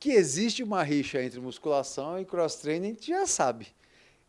Que existe uma rixa entre musculação e cross-training, a gente já sabe.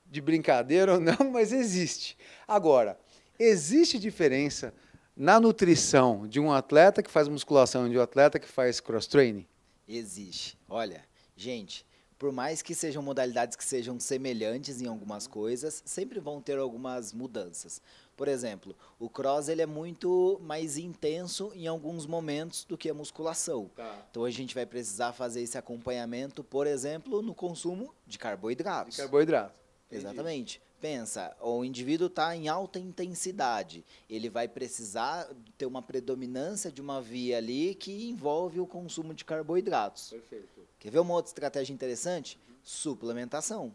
De brincadeira ou não, mas existe. Agora, existe diferença na nutrição de um atleta que faz musculação e de um atleta que faz cross-training? Existe. Olha, gente, por mais que sejam modalidades que sejam semelhantes em algumas coisas, sempre vão ter algumas mudanças. Por exemplo, o cross ele é muito mais intenso em alguns momentos do que a musculação. Tá. Então a gente vai precisar fazer esse acompanhamento, por exemplo, no consumo de carboidratos. De carboidrato. Entendi. Exatamente. Pensa, o indivíduo está em alta intensidade, ele vai precisar ter uma predominância de uma via ali que envolve o consumo de carboidratos. Perfeito. Quer ver uma outra estratégia interessante? Uhum. Suplementação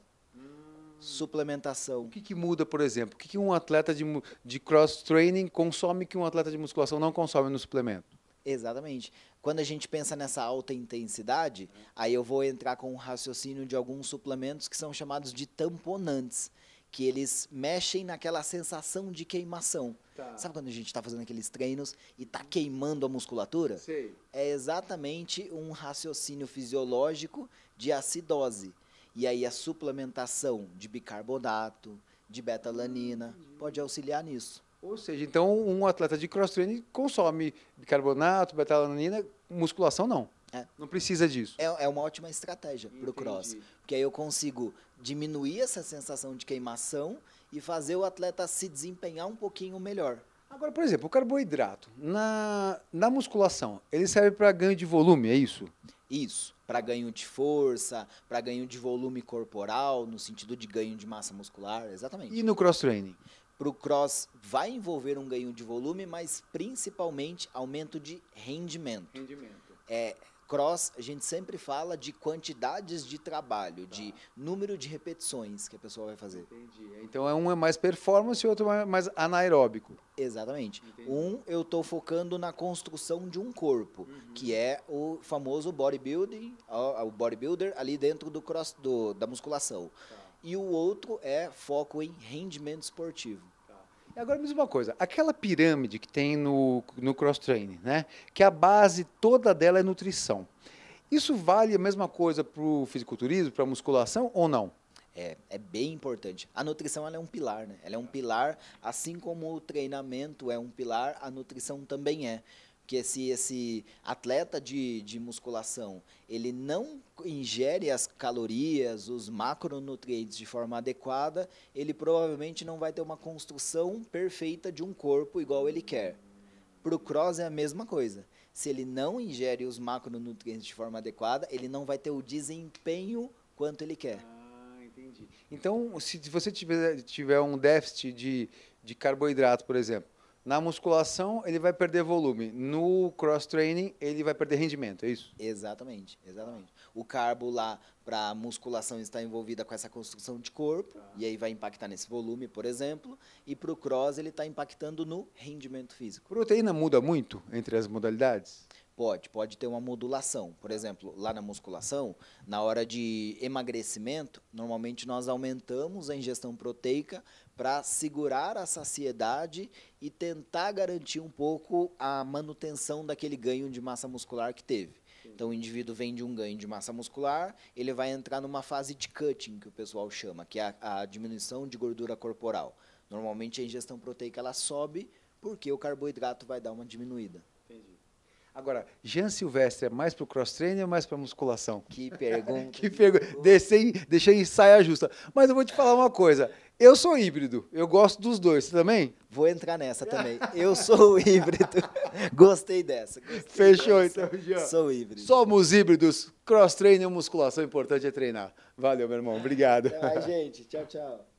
suplementação. O que, que, muda, por exemplo? O que, que um atleta de, de cross-training consome que um atleta de musculação não consome no suplemento? Exatamente. Quando a gente pensa nessa alta intensidade, aí eu vou entrar com o um raciocínio de alguns suplementos que são chamados de tamponantes, que eles mexem naquela sensação de queimação. Tá. Sabe quando a gente está fazendo aqueles treinos e está queimando a musculatura? Sei. É exatamente um raciocínio fisiológico de acidose. E aí a suplementação de bicarbonato, de betalanina, hum, pode auxiliar nisso. Ou seja, então um atleta de cross-training consome bicarbonato, betalanina, musculação não. É. Não precisa disso. É, é uma ótima estratégia para o cross. Porque aí eu consigo diminuir essa sensação de queimação e fazer o atleta se desempenhar um pouquinho melhor. Agora, por exemplo, o carboidrato na, na musculação, ele serve para ganho de volume, é isso? Isso, para ganho de força, para ganho de volume corporal, no sentido de ganho de massa muscular, exatamente. E no cross training? Para o cross vai envolver um ganho de volume, mas principalmente aumento de rendimento. Rendimento. É, cross, a gente sempre fala de quantidades de trabalho, tá. de número de repetições que a pessoa vai fazer. Entendi. Então, é um é mais performance e outro é mais anaeróbico. Exatamente. Entendi. Um, eu estou focando na construção de um corpo, uhum. que é o famoso bodybuilding, o bodybuilder ali dentro do cross do, da musculação. Tá. E o outro é foco em rendimento esportivo. Agora, me diz uma coisa, aquela pirâmide que tem no, no cross-training, né? que a base toda dela é nutrição, isso vale a mesma coisa para o fisiculturismo, para a musculação ou não? É, é bem importante. A nutrição é um pilar, né? Ela é um pilar, assim como o treinamento é um pilar, a nutrição também é que se esse atleta de, de musculação ele não ingere as calorias, os macronutrientes de forma adequada, ele provavelmente não vai ter uma construção perfeita de um corpo igual ele quer. Para o cross é a mesma coisa. Se ele não ingere os macronutrientes de forma adequada, ele não vai ter o desempenho quanto ele quer. Ah, entendi. Então, se você tiver, tiver um déficit de, de carboidrato, por exemplo, na musculação, ele vai perder volume. No cross-training, ele vai perder rendimento, é isso? Exatamente, exatamente. O carbo lá para a musculação está envolvida com essa construção de corpo, ah. e aí vai impactar nesse volume, por exemplo, e para o cross ele está impactando no rendimento físico. Proteína muda muito entre as modalidades? Pode, pode ter uma modulação. Por exemplo, lá na musculação, na hora de emagrecimento, normalmente nós aumentamos a ingestão proteica para segurar a saciedade e tentar garantir um pouco a manutenção daquele ganho de massa muscular que teve. Então, o indivíduo vem de um ganho de massa muscular, ele vai entrar numa fase de cutting, que o pessoal chama, que é a, a diminuição de gordura corporal. Normalmente, a ingestão proteica ela sobe porque o carboidrato vai dar uma diminuída. Agora, Jean Silvestre é mais pro cross-training ou mais pra musculação? Que pergunta. que pergunta. Deixei, deixei em saia justa. Mas eu vou te falar uma coisa. Eu sou híbrido. Eu gosto dos dois. Você também? Vou entrar nessa também. Eu sou híbrido. Gostei dessa. Gostei Fechou dessa. então, Jean. Sou híbrido. Somos híbridos. Cross-training ou musculação. O importante é treinar. Valeu, meu irmão. Obrigado. Até mais, gente. Tchau, tchau.